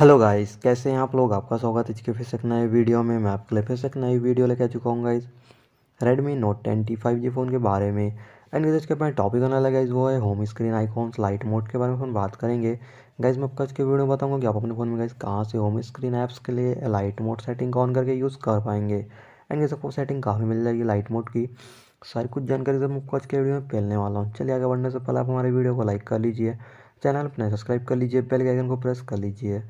hello guys कैसे हैं आप लोग आपका स्वागत है फिर से एक नए वीडियो में मैं आपके लिए फिर से एक नई वीडियो लेकर चुका हूँ guys Redmi Note ten T five G phone के बारे में एंड गाइस इसके अपना टॉपिक होने लगा इस वो है home screen icons light mode के बारे में फोन बात करेंगे गाइस मैं आपका इसके वीडियो में बताऊँगा कि आप अपने फ़ोन में गाइस कहाँ से होम स्क्रीन ऐप्स के लिए लाइट मोड सेटिंग ऑन करके यूज़ कर पाएंगे एंड गाइस आपको सेटिंग काफ़ी मिल जाएगी लाइट मोड की सारी कुछ जानकारी मैं आपको आज के वीडियो में फैलने वाला हूँ चलिए आगे बढ़ने से पहले आप हमारे वीडियो को लाइक कर लीजिए चैनल अपना सब्सक्राइब कर लीजिए बेल के आइकन को प्रेस कर लीजिए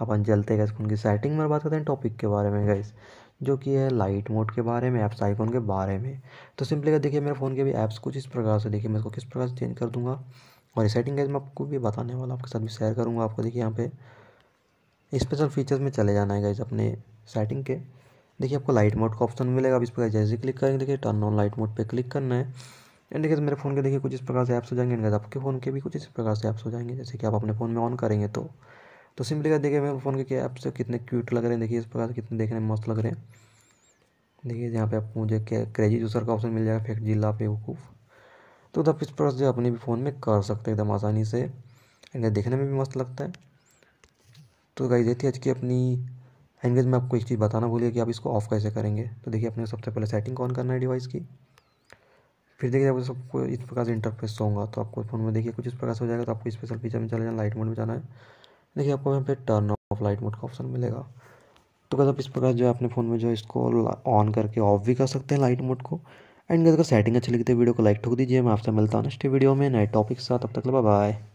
अपन चलते गए उनकी सेटिंग में बात करते हैं टॉपिक के बारे में गैस जो कि है लाइट मोड के बारे में ऐप्स आइकॉन के बारे में तो सिंपली देखिए मेरे फ़ोन के भी ऐप्स कुछ इस प्रकार से देखिए मैं इसको किस प्रकार से चेंज कर दूँगा और ये सेटिंग गैस मैं आपको भी बताने वाला आपके साथ भी शेयर करूँगा आपको देखिए यहाँ पे स्पेशल फीचर्स में चले जाना है गैस अपने सेटिंग के देखिए आपको लाइट मोड का ऑप्शन मिलेगा आप इस पर जैसे क्लिक करेंगे देखिए टर्न ऑन लाइट मोड पर क्लिक करना है एंड देखिए तो मेरे फ़ोन के देखिए कुछ इस प्रकार से ऐप्स हो जाएंगे एंड तो आपके फ़ोन के भी कुछ इस प्रकार से ऐप्स हो जाएंगे जैसे कि आप अपने फ़ोन में ऑन करेंगे तो तो सिंपली का देखिए मेरे फ़ोन के ऐप्स कितने क्यूट लग रहे हैं देखिए इस प्रकार से कितने देखने में मस्त लग रहे हैं देखिए यहाँ पे आपको मुझे क्रेजी यूज़र का ऑप्शन मिल जाएगा फेक जिला बेवकूफ़ तो आप इस प्रकार से अपने भी फ़ोन में कर सकते हैं एकदम आसानी से एंड देखने में भी मस्त लगता है तो गाइज ये थी आज की अपनी एंगेज में आपको एक चीज़ बताना भूलिए कि आप इसको ऑफ़ कैसे करेंगे तो देखिए अपने सबसे पहले सेटिंग ऑन करना है डिवाइस की फिर देखिए जब सबको इस प्रकार से इंटरफेस तो होगा तो आपको फ़ोन में देखिए कुछ इस प्रकार से हो जाएगा तो आपको स्पेशल फीचर में चले जाना लाइट मोड में जाना है देखिए आपको यहाँ पे टर्न ऑफ लाइट मोड का ऑप्शन मिलेगा तो आप इस प्रकार जो है अपने फ़ोन में जो है इसको ऑन करके ऑफ भी कर सकते हैं लाइट मोड को एंड अगर सेटिंग अच्छी लगती है तो वीडियो को लाइक ठोक दीजिए मैं आपसे मिलता हूँ नेक्स्ट वीडियो में नए टॉपिक के साथ अब तक बाय